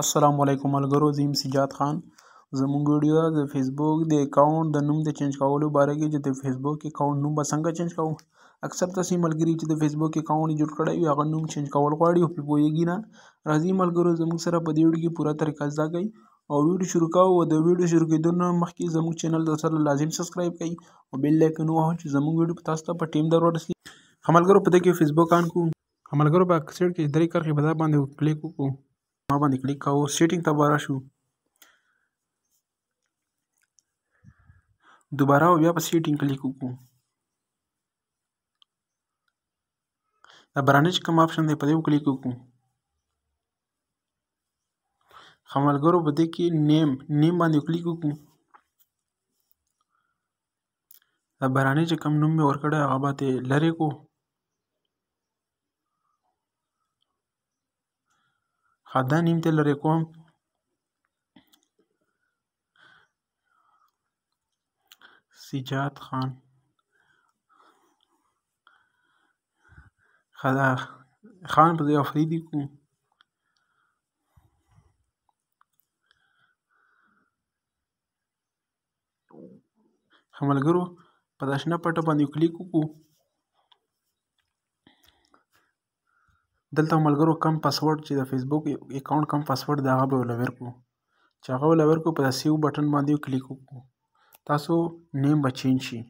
السلام علیکم ملګرو زه یم سجاد خان زمونږ ویډیو د فیسبوک د اکاونټ د نوم د چینج کولو باره کې چې د فیسبوک اکاونټ نوم به څنګه چینج کوو اکثر تاسې ملګري چې د فیسبوک اکاونټ جوړ کړی وي هغه نوم چینج کول غواړي خو پرې پوهېږي نه راځي ملګرو زموږ سره په دې ویډیو کې پوره طریقه زده کوئ او ویډیو شروع کوو د ویډیو شروع کېدو نه مخکې زموږ چینل د سره لازم سبسکرایب کړئ او بیل لایکن ووهئ چې زموږ ویډیو تاسو ته په ټیم در ورسي ملګرو په دې کې فیسبوک آن کو ملګرو په اکسیډ کې درې کرښې په دا باندې کلیک وکړو ما باندې کلیک کوو سیټینګ ته به راشو دوباره او بیا په سیټینګ کلیک وکړو دا برانډ چې کوم آپشن دی په دې وکلیک وکړو خملګرو په دې کې نیم نیم باندې کلیک وکړو دا برانډ چې کوم نوم مې ورکړی هغه به ترې لرې کړو 하다님들 레콤 سجاد خان خدا خان په افریدی کو خملګرو په داشنه پټه باندې کلیک وکړو دلته ملګرو کم پاسورډ چې د فیسبوک اکاونټ کم پاسورډ دی هغه به ولور کړو چې هغه ولور کړو په سیو بټن باندې یو کلیک وکړو تاسو نیم به چینج شي